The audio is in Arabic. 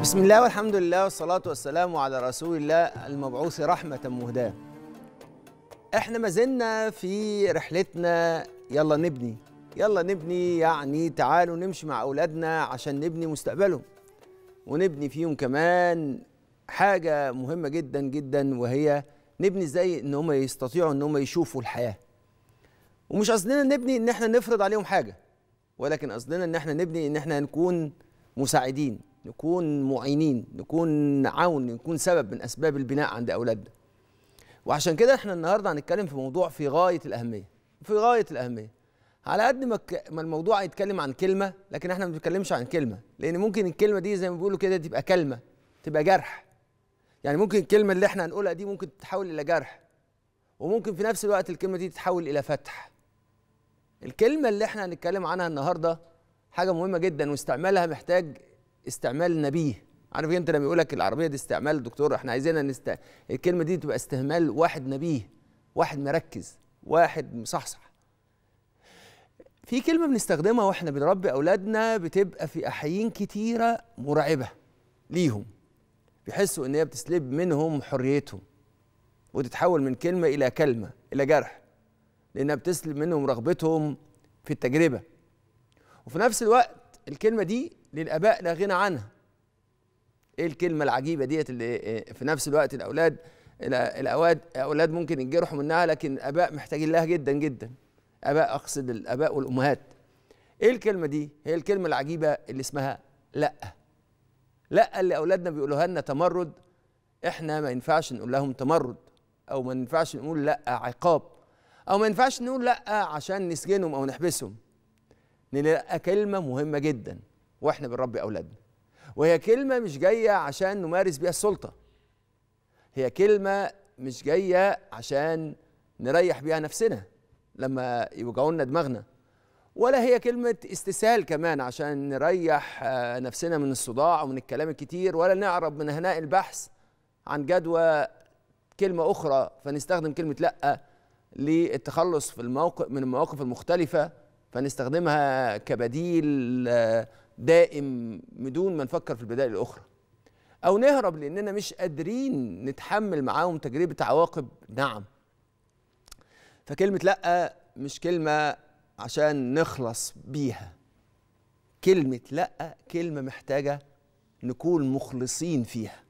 بسم الله والحمد لله والصلاة والسلام على رسول الله المبعوث رحمة مهداة احنا ما زلنا في رحلتنا يلا نبني يلا نبني يعني تعالوا نمشي مع أولادنا عشان نبني مستقبلهم ونبني فيهم كمان حاجة مهمة جدا جدا وهي نبني ازاي ان هم يستطيعوا ان هم يشوفوا الحياة ومش قصدنا نبني ان احنا نفرض عليهم حاجة ولكن قصدنا ان احنا نبني ان احنا نكون مساعدين نكون معينين نكون عون نكون سبب من اسباب البناء عند اولادنا وعشان كده احنا النهارده هنتكلم في موضوع في غايه الاهميه في غايه الاهميه على قد ما الموضوع هيتكلم عن كلمه لكن احنا ما بنتكلمش عن كلمه لان ممكن الكلمه دي زي ما بيقولوا كده تبقى كلمه تبقى جرح يعني ممكن الكلمه اللي احنا هنقولها دي ممكن تتحول الى جرح وممكن في نفس الوقت الكلمه دي تتحول الى فتح الكلمه اللي احنا هنتكلم عنها النهارده حاجه مهمه جدا واستعمالها محتاج استعمال نبيه عارف إيه؟ انت لما يقول لك العربيه دي استعمال دكتور احنا عايزينها نست... الكلمه دي تبقى استهمال واحد نبيه واحد مركز واحد مصحصح في كلمه بنستخدمها واحنا بنربي اولادنا بتبقى في احيين كتيره مرعبه ليهم بيحسوا ان هي بتسلب منهم حريتهم وتتحول من كلمه الى كلمه الى جرح لانها بتسلب منهم رغبتهم في التجربه وفي نفس الوقت الكلمه دي للاباء لا غنى عنها ايه الكلمه العجيبه ديت اللي إيه، في نفس الوقت الاولاد الاولاد اولاد ممكن يتجرحوا منها لكن الاباء محتاجين لها جدا جدا اباء اقصد الاباء والامهات ايه الكلمه دي هي الكلمه العجيبه اللي اسمها لا لا اللي اولادنا بيقولوها لنا تمرد احنا ما ينفعش نقول لهم تمرد او ما ينفعش نقول لا عقاب او ما ينفعش نقول لا عشان نسجنهم او نحبسهم نلاقي كلمة مهمة جدا واحنا بنربي أولادنا وهي كلمة مش جاية عشان نمارس بيها السلطة هي كلمة مش جاية عشان نريح بيها نفسنا لما يوجعونا دماغنا ولا هي كلمة استسهال كمان عشان نريح آه، نفسنا من الصداع ومن الكلام الكتير ولا نعرب من هناء البحث عن جدوى كلمة أخرى فنستخدم كلمة لأ للتخلص في الموقف من المواقف المختلفة فنستخدمها كبديل آه، دائم بدون ما نفكر في البدائل الاخرى او نهرب لاننا مش قادرين نتحمل معاهم تجربه عواقب نعم فكلمه لا مش كلمه عشان نخلص بيها كلمه لا كلمه محتاجه نكون مخلصين فيها